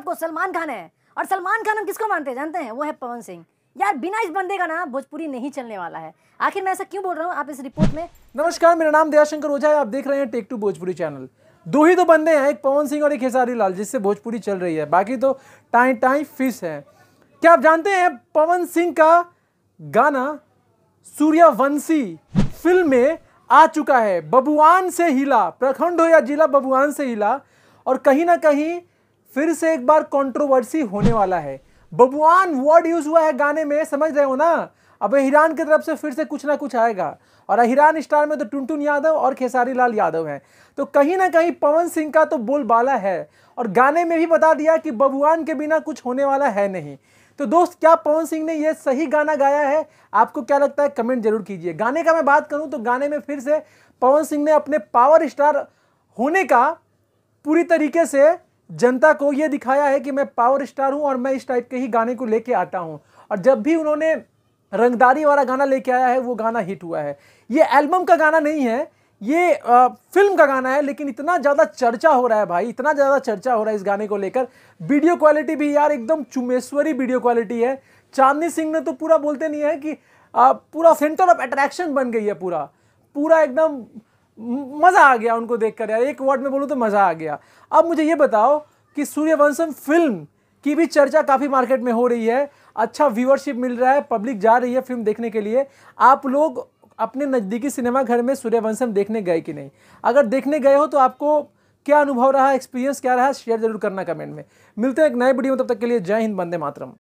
आपको सलमान खान है और सलमान खान हम किसको मानते हैं जानते हैं वो है पवन सिंह यार बिना इस बंदे का ना भोजपुरी नहीं चलने वाला है आखिर मैं ऐसा क्यों बोल रहा हूँ आप इस रिपोर्ट में नमस्कार मेरा नाम दयाशंकर ओझा है आप देख रहे हैं टेक टू भोजपुरी चैनल दो ही तो बंदे हैं एक पवन सिंह और एक खेसारी लाल जिससे भोजपुरी चल रही है बाकी तो टाई टाई फिस है क्या आप जानते हैं पवन सिंह का गाना सूर्यवंशी फिल्म में आ चुका है बबुआन से हिला प्रखंड हो या जिला बबुआन से हिला और कहीं ना कहीं फिर से एक बार कंट्रोवर्सी होने वाला है बबुआन वर्ड यूज हुआ है गाने में समझ रहे हो ना अब हिरान की तरफ से फिर से कुछ ना कुछ आएगा और हिरान स्टार में तो टुनटुन यादव और खेसारी लाल यादव हैं तो कहीं ना कहीं पवन सिंह का तो बोलबाला है और गाने में भी बता दिया कि बबुआन के बिना कुछ होने वाला है नहीं तो दोस्त क्या पवन सिंह ने यह सही गाना गाया है आपको क्या लगता है कमेंट जरूर कीजिए गाने का मैं बात करूं तो गाने में फिर से पवन सिंह ने अपने पावर स्टार होने का पूरी तरीके से जनता को ये दिखाया है कि मैं पावर स्टार हूँ और मैं इस टाइप के ही गाने को लेके आता हूँ और जब भी उन्होंने रंगदारी वाला गाना लेके आया है वो गाना हिट हुआ है ये एल्बम का गाना नहीं है ये आ, फिल्म का गाना है लेकिन इतना ज़्यादा चर्चा हो रहा है भाई इतना ज़्यादा चर्चा हो रहा है इस गाने को लेकर वीडियो क्वालिटी भी यार एकदम चुमेश्वरी वीडियो क्वालिटी है चांदनी सिंह ने तो पूरा बोलते नहीं है कि आ, पूरा सेंटर ऑफ अट्रैक्शन बन गई है पूरा पूरा एकदम मज़ा आ गया उनको देख कर यार एक वर्ड में बोलूँ तो मज़ा आ गया अब मुझे ये बताओ कि सूर्यवंशम फिल्म की भी चर्चा काफ़ी मार्केट में हो रही है अच्छा व्यूअरशिप मिल रहा है पब्लिक जा रही है फिल्म देखने के लिए आप लोग अपने नज़दीकी सिनेमाघर में सूर्यवंशम देखने गए कि नहीं अगर देखने गए हो तो आपको क्या अनुभव रहा एक्सपीरियंस क्या रहा शेयर जरूर करना कमेंट में मिलते हैं एक नए वीडियो में तब तक के लिए जय हिंद बंदे मातरम